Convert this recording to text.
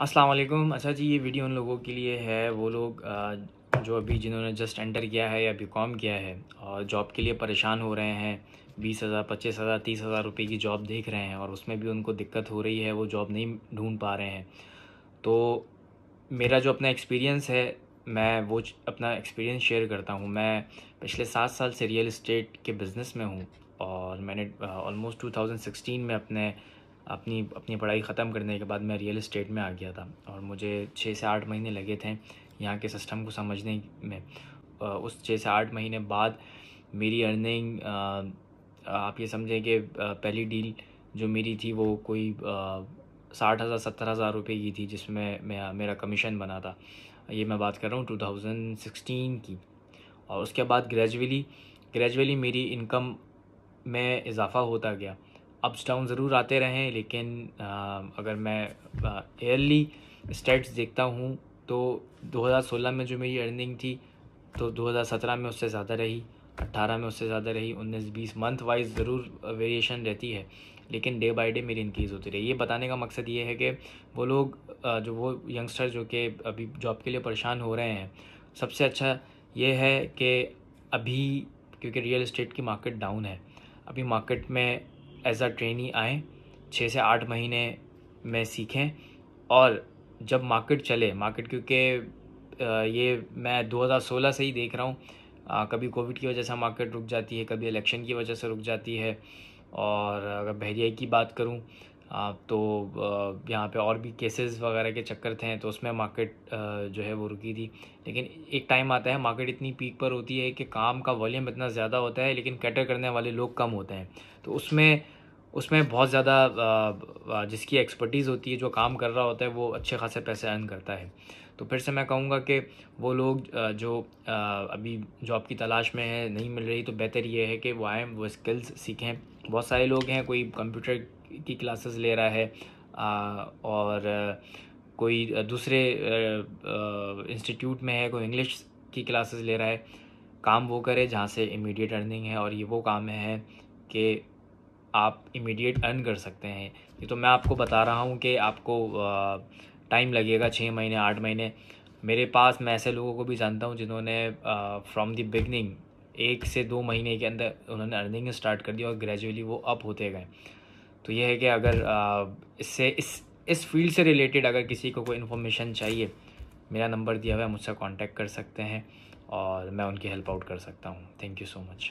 अस्सलाम वालेकुम अच्छा जी ये वीडियो उन लोगों के लिए है वो लोग जो अभी जिन्होंने जस्ट एंटर किया है या बी कॉम किया है और जॉब के लिए परेशान हो रहे हैं बीस हज़ार पच्चीस हज़ार तीस हज़ार रुपये की जॉब देख रहे हैं और उसमें भी उनको दिक्कत हो रही है वो जॉब नहीं ढूंढ पा रहे हैं तो मेरा जो अपना एक्सपीरियंस है मैं वो अपना एक्सपीरियंस शेयर करता हूँ मैं पिछले सात साल से रियल इस्टेट के बिज़नेस में हूँ और मैंने ऑलमोस्ट टू में अपने अपनी अपनी पढ़ाई ख़त्म करने के बाद मैं रियल इस्टेट में आ गया था और मुझे छः से आठ महीने लगे थे यहाँ के सिस्टम को समझने में उस छः से आठ महीने बाद मेरी अर्निंग आप ये समझें कि पहली डील जो मेरी थी वो कोई साठ हज़ार सत्तर हज़ार रुपये की थी जिसमें मैं मेरा कमीशन बना था ये मैं बात कर रहा हूँ टू थाउजेंड सिक्सटीन की और उसके बाद ग्रेजुअली ग्रेजुअली मेरी इनकम में इजाफ़ा होता गया अप्स डाउन ज़रूर आते रहें लेकिन आ, अगर मैं एयरली स्टेट्स देखता हूँ तो 2016 में जो मेरी अर्निंग थी तो 2017 में उससे ज़्यादा रही 18 में उससे ज़्यादा रही 19 20 मंथ वाइज ज़रूर वेरिएशन रहती है लेकिन डे बाय डे मेरी इंक्रीज़ होती रही ये बताने का मकसद ये है कि वो लोग जो वो यंगस्टर जो कि अभी जॉब के लिए परेशान हो रहे हैं सबसे अच्छा ये है कि अभी क्योंकि रियल इस्टेट की मार्केट डाउन है अभी मार्केट में एज अ ट्रेनी आएँ छः से आठ महीने में सीखें और जब मार्केट चले मार्केट क्योंकि ये मैं 2016 से ही देख रहा हूँ कभी कोविड की वजह से मार्केट रुक जाती है कभी इलेक्शन की वजह से रुक जाती है और अगर बहरियाई की बात करूँ तो यहाँ पे और भी केसेस वगैरह के चक्कर थे तो उसमें मार्केट जो है वो रुकी थी लेकिन एक टाइम आता है मार्केट इतनी पीक पर होती है कि काम का वॉल्यूम इतना ज़्यादा होता है लेकिन कैटर करने वाले लोग कम होते हैं तो उसमें उसमें बहुत ज़्यादा जिसकी एक्सपर्टीज़ होती है जो काम कर रहा होता है वो अच्छे खासे पैसे अर्न करता है तो फिर से मैं कहूँगा कि वो लोग जो अभी जॉब की तलाश में है नहीं मिल रही तो बेहतर ये है कि वो आए वो स्किल्स सीखें बहुत सारे लोग हैं कोई कंप्यूटर की क्लासेस ले रहा है आ, और कोई दूसरे इंस्टीट्यूट में है कोई इंग्लिश की क्लासेस ले रहा है काम वो करे जहाँ से इमीडिएट अर्निंग है और ये वो काम है कि आप इमीडिएट अर्न कर सकते हैं ये तो मैं आपको बता रहा हूँ कि आपको टाइम लगेगा छः महीने आठ महीने मेरे पास मैं ऐसे लोगों को भी जानता हूँ जिन्होंने फ्रॉम द बिगनिंग एक से दो महीने के अंदर उन्होंने अर्निंग स्टार्ट कर दी और ग्रेजुअली वो अप होते गए तो ये है कि अगर इससे इस इस फील्ड से रिलेटेड अगर किसी को कोई इन्फॉर्मेशन चाहिए मेरा नंबर दिया हुआ है मुझसे कांटेक्ट कर सकते हैं और मैं उनकी हेल्प आउट कर सकता हूँ थैंक यू सो मच